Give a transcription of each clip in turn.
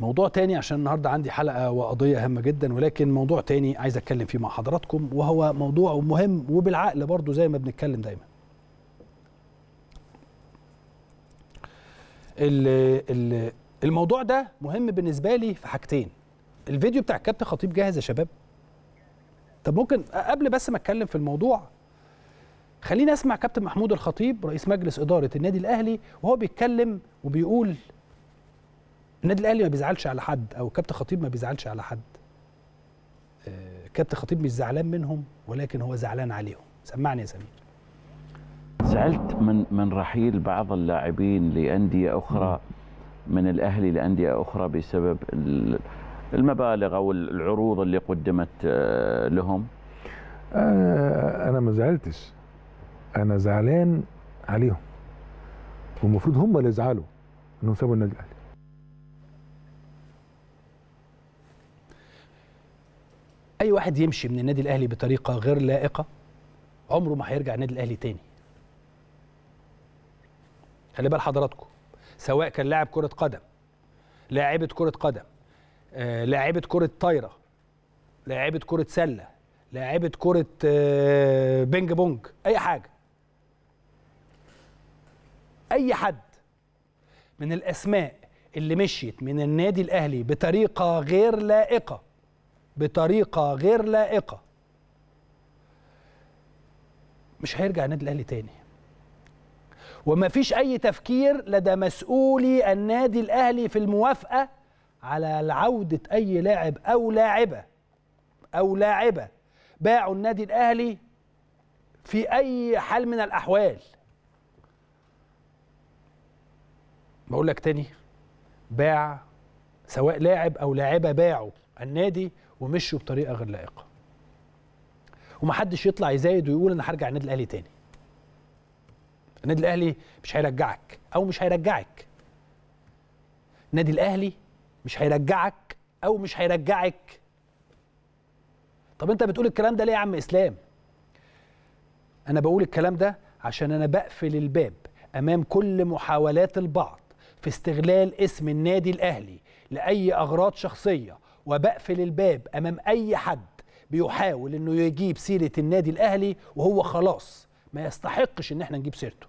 موضوع تاني عشان النهارده عندي حلقه وقضيه هامه جدا ولكن موضوع تاني عايز اتكلم فيه مع حضراتكم وهو موضوع مهم وبالعقل برضو زي ما بنتكلم دايما الموضوع ده مهم بالنسبه لي في حاجتين الفيديو بتاع الكابتن خطيب جاهز يا شباب طب ممكن قبل بس ما اتكلم في الموضوع خليني اسمع كابتن محمود الخطيب رئيس مجلس اداره النادي الاهلي وهو بيتكلم وبيقول النادي الاهلي ما بيزعلش على حد او كابتن خطيب ما بيزعلش على حد آه، كابتن خطيب مش زعلان منهم ولكن هو زعلان عليهم سمعني يا سمير زعلت من من رحيل بعض اللاعبين لانديه اخرى من الاهلي لانديه اخرى بسبب المبالغ او العروض اللي قدمت آه، لهم آه، انا ما زعلتش انا زعلان عليهم والمفروض هم اللي يزعلوا انهم سابوا النادي الاهلي اي واحد يمشي من النادي الاهلي بطريقه غير لائقه عمره ما هيرجع النادي الاهلي تاني خلي بال حضراتكم سواء كان لاعب كره قدم لاعبه كره قدم آه، لاعبه كره طايره لاعبه كره سله لاعبه كره آه، بينج بونج اي حاجه اي حد من الاسماء اللي مشيت من النادي الاهلي بطريقه غير لائقه بطريقه غير لائقه مش هيرجع النادي الاهلي تاني وما فيش اي تفكير لدى مسؤولي النادي الاهلي في الموافقه على العوده اي لاعب او لاعبه او لاعبه باعوا النادي الاهلي في اي حال من الاحوال بقول لك تاني باع سواء لاعب او لاعبه باعوا النادي ومشوا بطريقه غير لائقه ومحدش يطلع يزايد ويقول انا هرجع النادي الاهلي تاني النادي الاهلي مش هيرجعك او مش هيرجعك النادي الاهلي مش هيرجعك او مش هيرجعك طب انت بتقول الكلام ده ليه يا عم اسلام انا بقول الكلام ده عشان انا بقفل الباب امام كل محاولات البعض في استغلال اسم النادي الأهلي لأي أغراض شخصية وبقفل الباب أمام أي حد بيحاول أنه يجيب سيرة النادي الأهلي وهو خلاص ما يستحقش أن احنا نجيب سيرته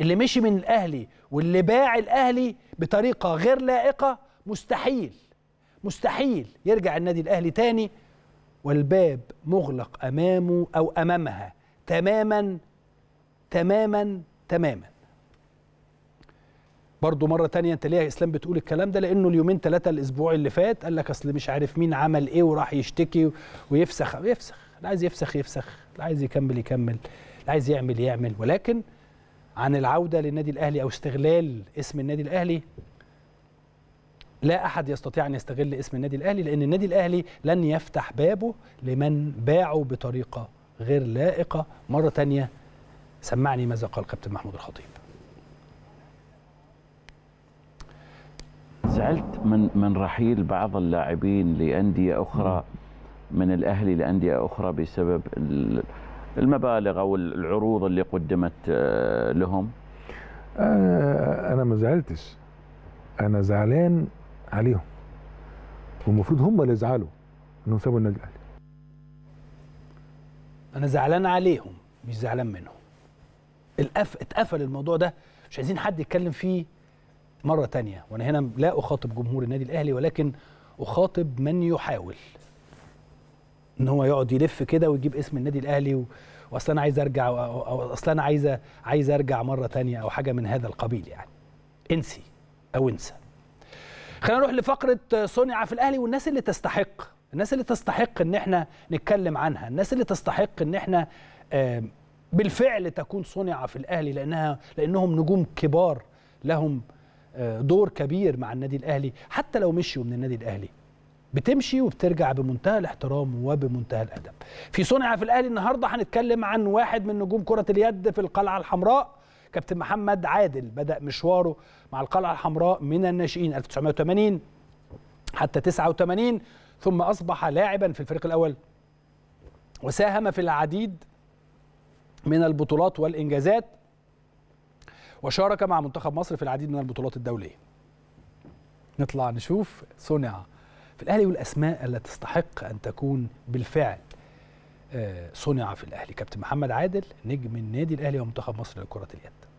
اللي مشي من الأهلي واللي باع الأهلي بطريقة غير لائقة مستحيل مستحيل يرجع النادي الأهلي تاني والباب مغلق أمامه أو أمامها تماما تماما تماما برضه مره تانية انت ليه يا اسلام بتقول الكلام ده لانه اليومين ثلاثه الاسبوع اللي فات قال لك اصل مش عارف مين عمل ايه وراح يشتكي ويفسخ يفسخ اللي عايز يفسخ يفسخ اللي عايز يكمل يكمل اللي عايز يعمل يعمل ولكن عن العوده للنادي الاهلي او استغلال اسم النادي الاهلي لا احد يستطيع ان يستغل اسم النادي الاهلي لان النادي الاهلي لن يفتح بابه لمن باعه بطريقه غير لائقه مره تانية سمعني ماذا قال كابتن محمود الخطيب زعلت من من رحيل بعض اللاعبين لانديه اخرى من الاهلي لانديه اخرى بسبب المبالغ او العروض اللي قدمت آه، لهم؟ آه، انا ما زعلتش انا زعلان عليهم والمفروض هم اللي يزعلوا انهم سابوا النادي الاهلي انا زعلان عليهم مش زعلان منهم الأف... اتقفل الموضوع ده مش عايزين حد يتكلم فيه مرة تانية وأنا هنا لا أخاطب جمهور النادي الأهلي ولكن أخاطب من يحاول ان هو يقعد يلف كده ويجيب اسم النادي الاهلي و... واصل انا عايز ارجع او, أو اصل انا عايز عايز ارجع مره تانية او حاجه من هذا القبيل يعني انسي او انسى خلينا نروح لفقره صنع في الاهلي والناس اللي تستحق الناس اللي تستحق ان احنا نتكلم عنها الناس اللي تستحق ان احنا آه، بالفعل تكون صنع في الاهلي لانها لانهم نجوم كبار لهم آه، دور كبير مع النادي الاهلي حتى لو مشيوا من النادي الاهلي بتمشي وبترجع بمنتهى الاحترام وبمنتهى الادب في صنع في الاهلي النهارده هنتكلم عن واحد من نجوم كره اليد في القلعه الحمراء كابتن محمد عادل بدا مشواره مع القلعه الحمراء من الناشئين 1980 حتى 89 ثم اصبح لاعبا في الفريق الاول وساهم في العديد من البطولات والانجازات وشارك مع منتخب مصر في العديد من البطولات الدوليه نطلع نشوف صنع في الاهلي والاسماء التي تستحق ان تكون بالفعل آه، صنع في الاهلي كابتن محمد عادل نجم النادي الاهلي ومنتخب مصر لكره اليد